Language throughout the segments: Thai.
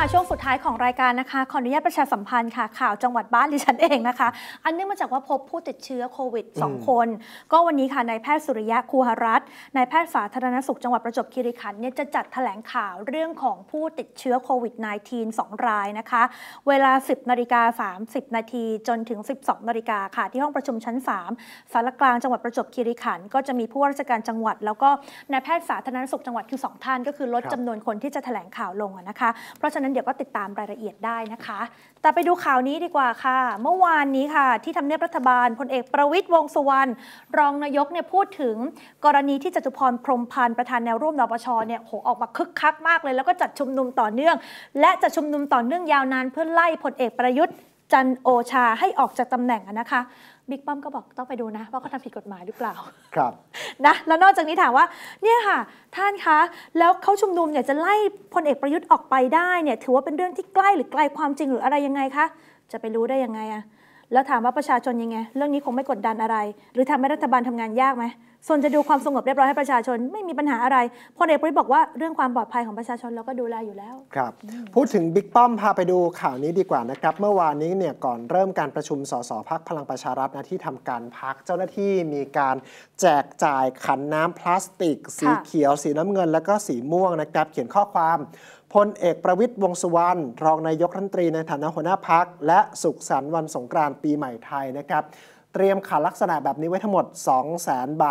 มาช่วงสุดท้ายของรายการนะคะ ขออนุญาตประชาสัมพันธ์ค่ะข่าวจังหวัดบ้านดิฉันเองนะคะ อันเนื่องมาจากว่าพบผู้ติดเชื้อโควิด2คน ก็วันนี้ค่ะนายแพทย์สุริยะคูหรัตน์นายแพทย์สาธารณสุขจังหวัดประจวบคีรีขันธ์เนี่ยจะจัดแถลงข่าวเรื่องของผู้ติดเชื้อโควิด -19 2 รายนะคะ เวลา 10นาฬิกา30นาทีจนถึง 12นาฬิกาค่ะที่ห้องประชุมชั้น3สารกลางจังหวัดประจวบคีรีขันธ์ก็จะมีผู้ว่าราชการจังหวัด แล้วก็นายแพทย์สาธารณสุขจังหวัดคือ2ท่านก็คือลดจำนวนคนที่จะแถลงข่าวลงนะคะเพราะฉะนั้นนั้นเดี๋ยวก็ติดตามรายละเอียดได้นะคะ แต่ไปดูข่าวนี้ดีกว่าค่ะ เมื่อวานนี้ค่ะที่ทำเนียบรัฐบาลพลเอกประวิตยวงสุวรรณรองนายกเนี่ยพูดถึง กรณีที่จตุพรพรมพันธ์ประธานแนวร่วมนปชเนี่ยโหออกมาคึกคักมากเลย แล้วก็จัดชุมนุมต่อเนื่อง และจะชุมนุมต่อเนื่องยาวนานเพื่อไล่พลเอกประยุทธ์จันโอชาให้ออกจากตำแหน่งนะคะบิ๊กป้อมก็บอกต้องไปดูนะว่าเขาทำผิดกฎหมายหรือเปล่าครับนะแล้วนอกจากนี้ถามว่าเนี่ยค่ะ ท่านคะแล้วเขาชุมนุมเนี่ยจะไล่ พลเอกประยุทธ์ออกไปได้เนี่ยถือว่าเป็นเรื่องที่ใกล้หรือไกลความจริงหรืออะไรยังไงคะ จะไปรู้ได้ยังไงอะแล้วถามว่าประชาชนยังไงเรื่องนี้คงไม่กดดันอะไร หรือทำให้รัฐบาลทำงานยากไหมส่วนจะดูความสงบเรียบร้อยให้ประชาชนไม่มีปัญหาอะไรพลเอกประยุทธ์บอกว่าเรื่องความปลอดภัยของประชาชนเราก็ดูแลอยู่แล้วครับพูดถึงบิ๊กป้อมพาไปดูข่าวนี้ดีกว่านะครับเมื่อวานนี้เนี่ยก่อนเริ่มการประชุมสสพักพลังประชารัฐนะที่ทำการพักเจ้าหน้าที่มีการแจกจ่าย ขันน้ำพลาสติก สีเขียว สีน้ำเงิน แล้วก็สีม่วงนะครับเขียนข้อความพลเอกประวิทย์วงสุวรรณรองนายกรัฐมนตรีในฐานะหัวหน้าพักและสุขสันต์วันสงกรานต์ปีใหม่ไทยนะครับ เตรียมขาลักษณะแบบนี้ไว้ทั้งหมด200,000 ใบ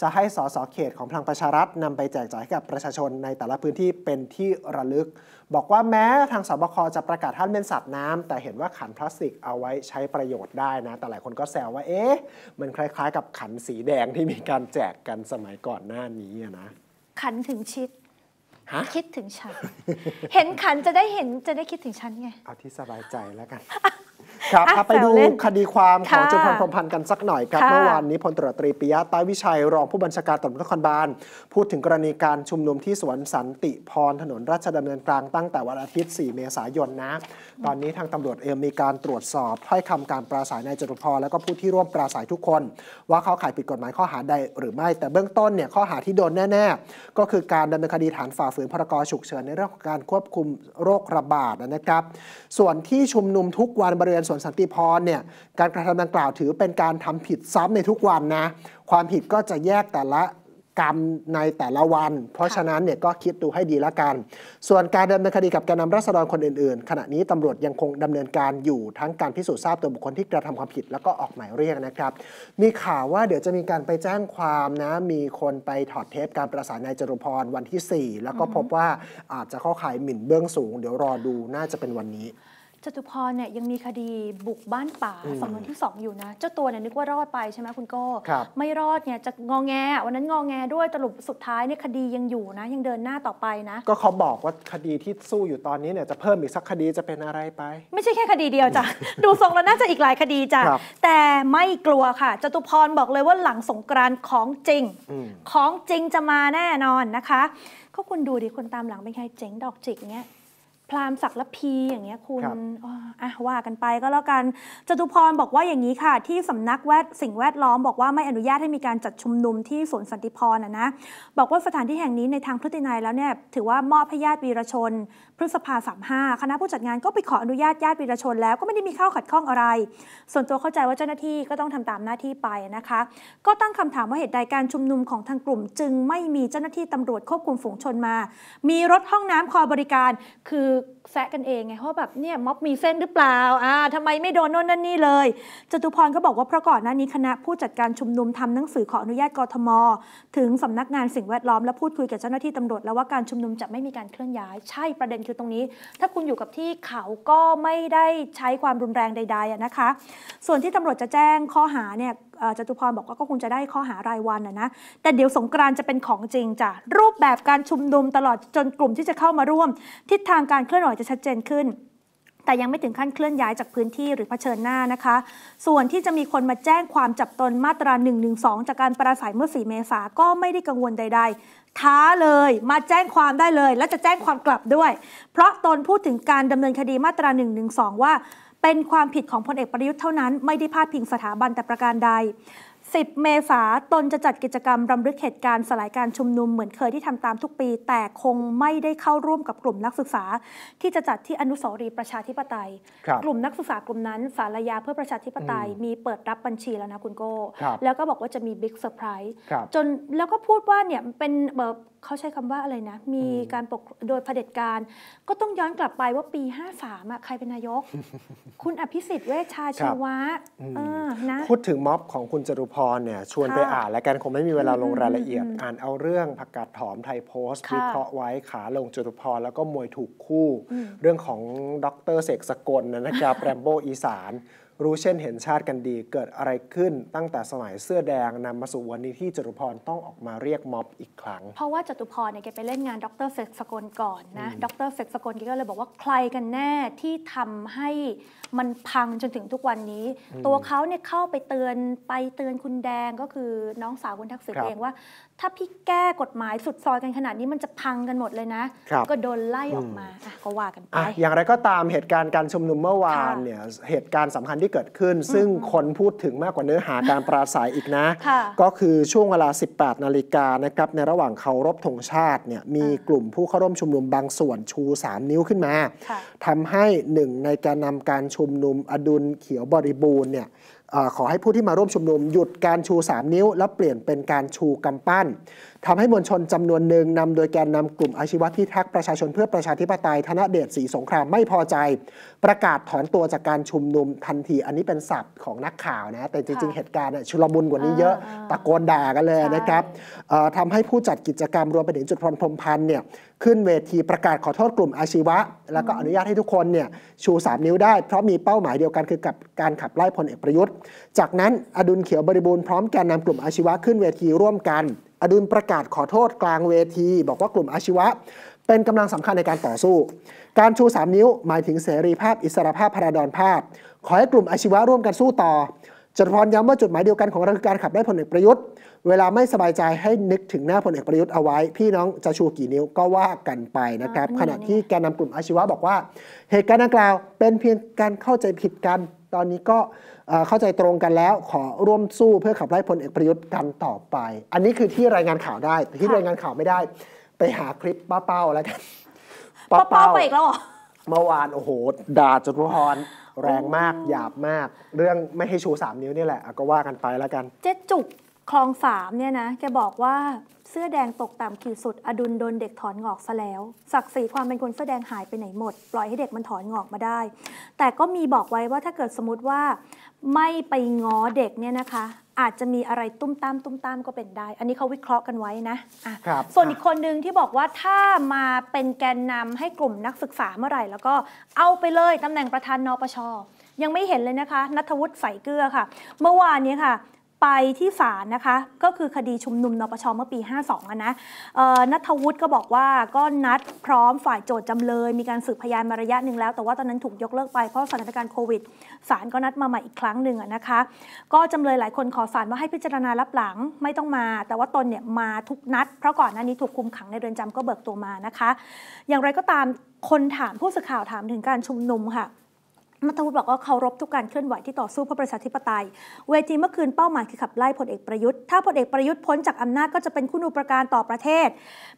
จะให้สสเขตของพลังประชารัฐนำไปแจกจ่ายให้กับประชาชนในแต่ละพื้นที่เป็นที่ระลึก บอกว่าแม้ทางสบคจะประกาศท่านเป็นสัตว์น้ำแต่เห็นว่าขันพลาสติกเอาไว้ใช้ประโยชน์ได้นะแต่หลายคนก็แซวว่าเอ๊ะมันคล้าย ๆ กับขันสีแดงที่มีการแจกกันสมัยก่อนหน้านี้นะขันถึงชิดคิดถึงฉัน เห็นขันจะได้เห็นจะได้คิดถึงฉันไง เอาที่สบายใจแล้วกันครับไปดูคดีความของจุฬพพรมพันธ์กันสักหน่อยครับเมื่อวานนี้พลตรตรีปิยะตาวิชัยรองผู้บัญชาการตำรวจนครบาล พูดถึงกรณีการชุมนุมที่สวนสันติพรถนนราชดำเนินกลางตั้งแต่วันอาทิตย์ 4 เมษายนนะ ตอนนี้ทางตำรวจเองมีการตรวจสอบถ้อยคำการปราศัยนายจตุพรและก็ผู้ที่ร่วมปราศัยทุกคน ว่าเขาขายผิดกฎหมายข้อหาใดหรือไม่ แต่เบื้องต้นเนี่ยข้อหาที่โดนแน่ๆก็คือการดำเนินคดีฐานฝ่าฝืนพรกฉุกเฉินในเรื่องของการควบคุมโรคระบาดนะครับ ส่วนที่ชุมนุมทุกวันบริเวณสวนนสันติพรเนี่ย การกระทำดังกล่าวถือเป็นการทำผิดซ้ำในทุกวันนะ ความผิดก็จะแยกแต่ละกรรมในแต่ละวัน เพราะฉะนั้นเนี่ยก็คิดดูให้ดีละกัน ส่วนการดำเนินคดีกับแกนนำรัศดรคนอื่นๆ ขณะนี้ตำรวจยังคงดำเนินการอยู่ทั้งการพิสูจน์ทราบตัวบุคคลที่กระทำความผิดแล้วก็ออกหมายเรียกนะครับ มีข่าวว่าเดี๋ยวจะมีการไปแจ้งความนะ มีคนไปถอดเทปการประสานนายจรุพรวันที่ 4 แล้วก็พบว่าอาจจะเข้าข่ายหมิ่นเบื้องสูงเดี๋ยวรอดูน่าจะเป็นวันนี้จตุพรเนี่ยยังมีคดีบุกบ้านป่าสำนวนที่ 2 อยู่นะ เจ้าตัวเนี่ยนึกว่ารอดไปใช่ไหมคุณโก้ไม่รอดเนี่ยจะงองแงวันนั้นงองแงด้วยสรุปสุดท้ายเนี่ยคดียังอยู่นะ ยังเดินหน้าต่อไปนะ ก็เขาบอกว่าคดีที่สู้อยู่ตอนนี้เนี่ยจะเพิ่มอีกสักคดีจะเป็นอะไรไป ไม่ใช่แค่คดีเดียวจ้ะดูทรงแล้วน่าจะอีกหลายคดีจ้ะแต่ไม่กลัวค่ะจตุพรบอกเลยว่าหลังสงกรานของจริงของจริงจะมาแน่นอนนะคะก็คุณดูดิคนตามหลังเป็นใครเจ๋งดอกจิกเนี่ยพราหมณ์ศักละพีอย่างเงี้ยคุณอ่ะว่ากันไปก็แล้วกันจตุพรบอกว่าอย่างนี้ค่ะที่สำนักแวดสิ่งแวดล้อมบอกว่าไม่อนุญาตให้มีการจัดชุมนุมที่สวนสันติพรนะนะบอกว่าสถานที่แห่งนี้ในทางพฤตินัยแล้วเนี่ยถือว่ามอบให้ญาติวีรชน พฤษภาสามห้าคณะผู้จัดงานก็ไปขออนุญาต ญาติวีรชนแล้วก็ไม่ได้มีข้าขัดข้องอะไร ส่วนตัวเข้าใจว่าเจ้าหน้าที่ก็ต้องทำตามหน้าที่ไปนะคะก็ตั้งคำถามว่าเหตุใดการชุมนุมของทางกลุ่ม จึงไม่มีเจ้าหน้าที่ตำรวจควบคุมฝูงชนมา มีรถห้องน้ำคอยบริการคือแซะกันเองไง เพราะแบบเนี่ยม็อบมีเส้นหรือเปล่าอ่าทำไมไม่โดนโน่นนั่นนี่เลยจตุพรก็บอกว่าเพราะก่อนหน้านี้คณะ ผู้จัดการชุมนุมทำหนังสือขออนุญาตกทมถึงสำนักงานสิ่งแวดล้อม และพูดคุยกับเจ้าหน้าที่ตำรวจแล้วว่าการชุมนุมจะไม่มีการเคลื่อนย้ายใช่ประเด็นคือตรงนี้ ถ้าคุณอยู่กับที่เขาก็ไม่ได้ใช้ความรุนแรงใดๆนะคะ ส่วนที่ตำรวจจะแจ้งข้อหาเนี่ยจตุพรบอกว่าก็คงจะได้ข้อหารายวันนะนะ แต่เดี๋ยวสงกรานจะเป็นของจริงจ้ะ รูปแบบการชุมนุมตลอดจนกลุ่มที่จะเข้ามาร่วมทิศทางการเคลื่อนไหวจะชัดเจนขึ้น แต่ยังไม่ถึงขั้นเคลื่อนย้ายจากพื้นที่หรือเผชิญหน้านะคะ ส่วนที่จะมีคนมาแจ้งความจับตนมาตรา1นึจากการประสัยเมื่อ 4 เมษาก็ไม่ได้กังวลใด ๆ ท้าเลยมาแจ้งความได้เลย และจะแจ้งความกลับด้วย เพราะตนพูดถึงการดำเนินคดีมาตรา112ว่าเป็นความผิดของพลเอกประยุทธ์เท่านั้นไม่ได้พาดพิงสถาบันแต่ประการใด 10 เมษาตนจะจัดกิจกรรมรำลึกเหตุการณ์สลายการชุมนุมเหมือนเคยที่ทำตามทุกปี แต่คงไม่ได้เข้าร่วมกับกลุ่มนักศึกษา ที่จะจัดที่อนุสาวรีย์ประชาธิปไตย กลุ่มนักศึกษากลุ่มนั้นสารยาเพื่อประชาธิปไตย มีเปิดรับบัญชีแล้วนะคุณโก้แล้วก็บอกว่าจะมีบิ๊กเซอร์ไพรส์จนแล้วก็พูดว่าเนี่ยเป็นแบบเขาใช้คำว่าอะไรนะ มีการปกโดยเผด็จการ ก็ต้องย้อนกลับไปว่าปี 53 อ่ะ ใครเป็นนายก คุณอภิสิทธิ์ เวชชาชีวะนะพูดถึงม็อบของคุณจรุพรเนี่ย ชวนไปอ่านแล้วกันคงไม่มีเวลาลงรายละเอียด อ่านเอาเรื่องผักกาดหอมไทยโพสต์วิเคราะห์ไว้ขาลงจรุพรแล้วก็มวยถูกคู่ เรื่องของดรเสกสกลนะครับแรมโบ้อีสานรู้ เช่นเห็นชาติกันดีเกิดอะไรขึ้นตั้งแต่สมัยเสื้อแดงนำมาสู่วันนี้ที่จตุพรต้องออกมาเรียกม็อบอีกครั้ง เพราะว่าจตุพรเนี่ยแกไปเล่นงาน ดรเฟกสกลก่อนนะดรเฟกสกลแกก็เลยบอกว่าใครกันแน่ที่ทำให้มันพังจนถึงทุกวันนี้ ตัวเขาเนี่ยเข้าไปเตือนไปเตือนคุณแดงก็คือน้องสาวคุณทักษิณเองว่าถ้าพี่แก้กฎหมายสุดซอยกันขนาดนี้มันจะพังกันหมดเลยนะ ก็โดนไล่ออกมาก็ว่ากันไปออย่างไรก็ตามเหตุการณ์การชุมนุมเมื่อวานเนี่ยเหตุการณ์สำคัญที่เกิดขึ้น ซึ่งคนพูดถึงมากกว่าเนื้อหาการปราศัยอีกนะ ก็คือช่วงเวลา 18นาฬิกานะครับในระหว่างเคารพธงชาติเนี่ยมีกลุ่มผู้เข้าร่วมชุมนุมบางส่วนชู 3 นิ้วขึ้นมา ทำให้หนึ่งในารนนาการชุมนุมอดุลเขียวบริบูรณ์เนี่ยขอให้ผู้ที่มาร่วมชุมนุมหยุดการชู 3 นิ้ว และเปลี่ยนเป็นการชูกำปั้นทำให้มวลชนจำนวนหนึ่งนำโดยแกนนำกลุ่มอาชีวะพิทักษ์ประชาชนเพื่อประชาธิปไตยธนเดชสีสงครามไม่พอใจ ประกาศถอนตัวจากการชุมนุมทันที อันนี้เป็นศัพท์ของนักข่าวนะ แต่จริง ๆ เหตุการณ์ชุลมุนกว่านี้เยอะ ตะโกนด่ากันเลยนะครับ ทำให้ผู้จัดกิจกรรมรวมไปถึงจุดพรพรมพันธ์เนี่ยขึ้นเวทีประกาศขอโทษกลุ่มอาชีวะ แล้วก็อนุญาตให้ทุกคนเนี่ยชู3นิ้วได้ เพราะมีเป้าหมายเดียวกันคือกับการขับไล่พลเอกประยุทธ์ จากนั้นอดุลเขียวบริบูรณ์พร้อมแกนนากลุ่มอาชีวะขึ้นเวทีร่วมกันอดุลประกาศขอโทษกลางเวที บอกว่ากลุ่มอาชีวะ เป็นกำลังสำคัญในการต่อสู้ การชู 3 นิ้วหมายถึงเสรีภาพอิสรภาพพราดอนภาพ ขอให้กลุ่มอาชีวะร่วมกันสู้ต่อจตุพรย้ำว่าจุดหมายเดียวกันของรัฐการขับไล่พลเอกประยุทธ์เวลาไม่สบายใจให้นึกถึงหน้าพลเอกประยุทธ์เอาไว้ พี่น้องจะชูกี่นิ้วก็ว่ากันไปนะครับขณะที่แกนนากลุ่มอาชีวะบอกว่าเหตุการณ์ดังกล่าว เป็นเพียงการเข้าใจผิดกันตอนนี้ก็เข้าใจตรงกันแล้ว ขอร่วมสู้เพื่อขับไล่พลเอกประยุทธ์กันต่อไป อันนี้คือที่รายงานข่าวได้แต่ที่รายงานข่าวไม่ได้ ไปหาคลิปป้าเป้าแล้วกันป้าเป้าไปอีกแล้วเมื่อวานโอ้โหด่าจตุพรแรงมากหยาบมาก เรื่องไม่ให้ชูสามนิ้วนี่แหละก็ว่ากันไปแล้วกันเจ๊จุกคลองสามเนี่ยนะแกบอกว่าเสื้อแดงตกต่ำขีดสุดอดุลโดนเด็กถอนงอกซะแล้ว ศักดิ์ศรีความเป็นคนเสื้อแดงหายไปไหนหมด ปล่อยให้เด็กมันถอนงอกมาได้ แต่ก็มีบอกไว้ว่าถ้าเกิดสมมติว่าไม่ไปง้อเด็กเนี่ยนะคะ อาจจะมีอะไรตุ้มตามตุ้มตามก็เป็นได้ อันนี้เขาวิเคราะห์กันไว้นะะส่วนอีกคนหนึ่งที่บอกว่าถ้ามาเป็นแกนนำให้กลุ่มนักศึกษาเมื่อไหร่ แล้วก็เอาไปเลยตำแหน่งประธานนปชยังไม่เห็นเลยนะคะนัทวุฒิใสเกลือค่ะ เมื่อวานนี้ค่ะไปที่ศาลนะคะ ก็คือคดีชุมนุมนปชเมื่อปี 52นะนัทวุฒิก็บอกว่าก็นัดพร้อมฝ่ายโจทย์จำเลย มีการสืบพยานมาระยะหนึ่งแล้ว แต่ว่าตอนนั้นถูกยกเลิกไปเพราะสถานการณ์โควิดศาลก็นัดมาใหม่อีกครั้งหนึ่งนะคะ ก็จำเลยหลายคนขอศาลว่าให้พิจารณารับหลังไม่ต้องมา แต่ว่าตนเนี่ยมาทุกนัด เพราะก่อนหน้านี้ถูกคุมขังในเรือนจำก็เบิกตัวมานะคะ อย่างไรก็ตามคนถามผู้สื่อข่าวถามถึงการชุมนุมค่ะมัทวุฒิบอกว่าเคารพทุกการเคลื่อนไหวที่ต่อสู้เพื่อประชาธิปไตย เวทีเมื่อคืนเป้าหมายคือขับไล่พลเอกประยุทธ์ ถ้าพลเอกประยุทธ์พ้นจากอำนาจก็จะเป็นคุณูปการต่อประเทศ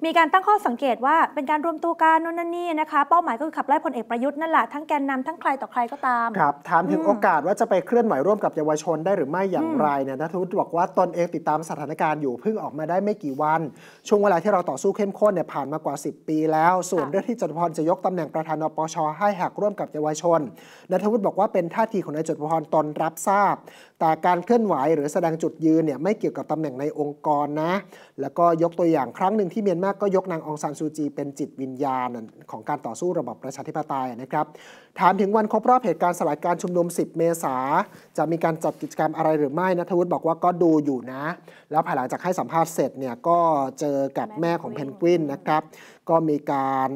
มีการตั้งข้อสังเกตว่าเป็นการรวมตัวกันนั่นนี่นะคะ เป้าหมายก็คือขับไล่พลเอกประยุทธ์นั่นแหละทั้งแกนนำทั้งใครต่อใครก็ตาม ครับ ถามถึงโอกาสว่าจะไปเคลื่อนไหวร่วมกับเยาวชนได้หรือไม่อย่างไรเนี่ยนัทวุฒิบอกว่าตนเองติดตามสถานการณ์อยู่เพิ่งออกมาได้ไม่กี่วัน ช่วงเวลาที่เราต่อสู้เข้มข้นเนี่ยผ่านมากว่า 10 ปี แล้วส่วนเรื่องที่จตุพรจะยกตำแหน่งประธานอปช ให้หากร่วมกับเยาวชนนัทวุฒิบอกว่าเป็นท่าทีของนายจตุพรตอนรับทราบ แต่การเคลื่อนไหวหรือแสดงจุดยืนเนี่ยไม่เกี่ยวกับตำแหน่งในองค์กรนะ แล้วก็ยกตัวอย่างครั้งหนึ่งที่เมียนมาก็ยกนางองซานซูจีเป็นจิตวิญญาณ ของการต่อสู้ระบบประชาธิปไตยนะครับถามถึงวันครบรอบเหตุการณ์สลายการชุมนุม 10 เมษาจะมีการจัดกิจกรรมอะไรหรือไม่นัทวุฒิบอกว่าก็ดูอยู่นะ แล้วภายหลังจากให้สัมภาษณ์เสร็จเนี่ยก็เจอกับแม่ของเพนกวินนะครับ ก็มีการ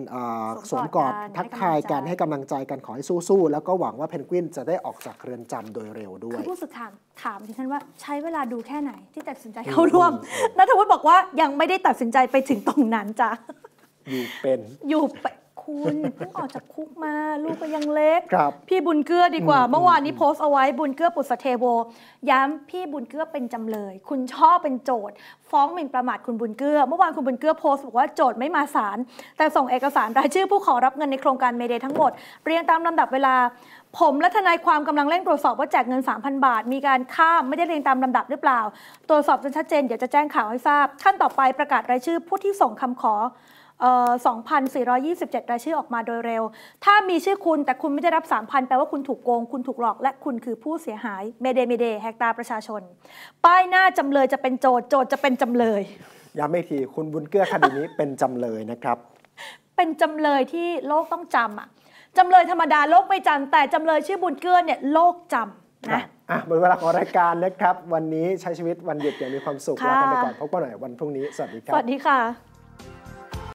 สวมกอดทักทายกันให้กำลังใจกันขอให้สู้ๆแล้วก็หวังว่าเพนกวินจะได้ออกจากเรือนจำโดยเร็วด้วยคือผู้สื่อข่าวถามดิฉันว่าใช้เวลาดูแค่ไหนที่ตัดสินใจเข้าร่วมนัทวุฒิบอกว่ายังไม่ได้ตัดสินใจไปถึงตรงนั้นจ้ะอยู่เป็นอยู่คุณเพิ่งออกจากคุกมาลูกก็ยังเล็ก พี่บุญเกื้อดีกว่า เมื่อวานนี้โพสต์เอาไว้บุญเกื้อ ปุษเทโวย้ำพี่บุญเกื้อเป็นจำเลย คุณชอบเป็นโจทฟ้องหมิ่นประมาทคุณบุญเกื้อ เมื่อวานคุณบุญเกื้อโพสต์บอกว่าโจทไม่มาศาลแต่ส่งเอกสารรายชื่อผู้ขอรับเงินในโครงการเมเดทั้งหมดเรียงตามลำดับเวลา ผมและทนายความกำลังเร่งตรวจสอบว่าแจกเงิน 3,000 บาท มีการข้ามไม่ได้เรียงตามลำดับหรือเปล่าตรวจสอบจนชัดเจนเดี๋ยวจะแจ้งข่าวให้ทราบขั้นต่อไปประกาศรายชื่อ ผู้ที่ส่งคำขอ2,427 รายชื่อออกมาโดยเร็ว ถ้ามีชื่อคุณแต่คุณไม่ได้รับ 3,000 แปลว่าคุณถูกโกง คุณถูกหลอก และคุณคือผู้เสียหายเมเดเมเดแหกตาประชาชน ป้ายหน้าจำเลยจะเป็นโจทย์โจทย์จะเป็นจำเลย ย้ำอีกที คุณบุญเกื้อคดีนี้เป็นจำเลยนะครับ เป็นจำเลยที่โลกต้องจำอ่ะจำเลยธรรมดาโลกไม่จำ แต่จำเลยชื่อบุญเกื้อเนี่ยโลกจำนะ อ่ะหมดเวลาของรายการนะครับ วันนี้ใช้ชีวิตวันหยุดอย่างมีความสุขลากันไปก่อนพบกันใหม่วันพรุ่งนี้สวัสดีครับ สวัสดีค่ะ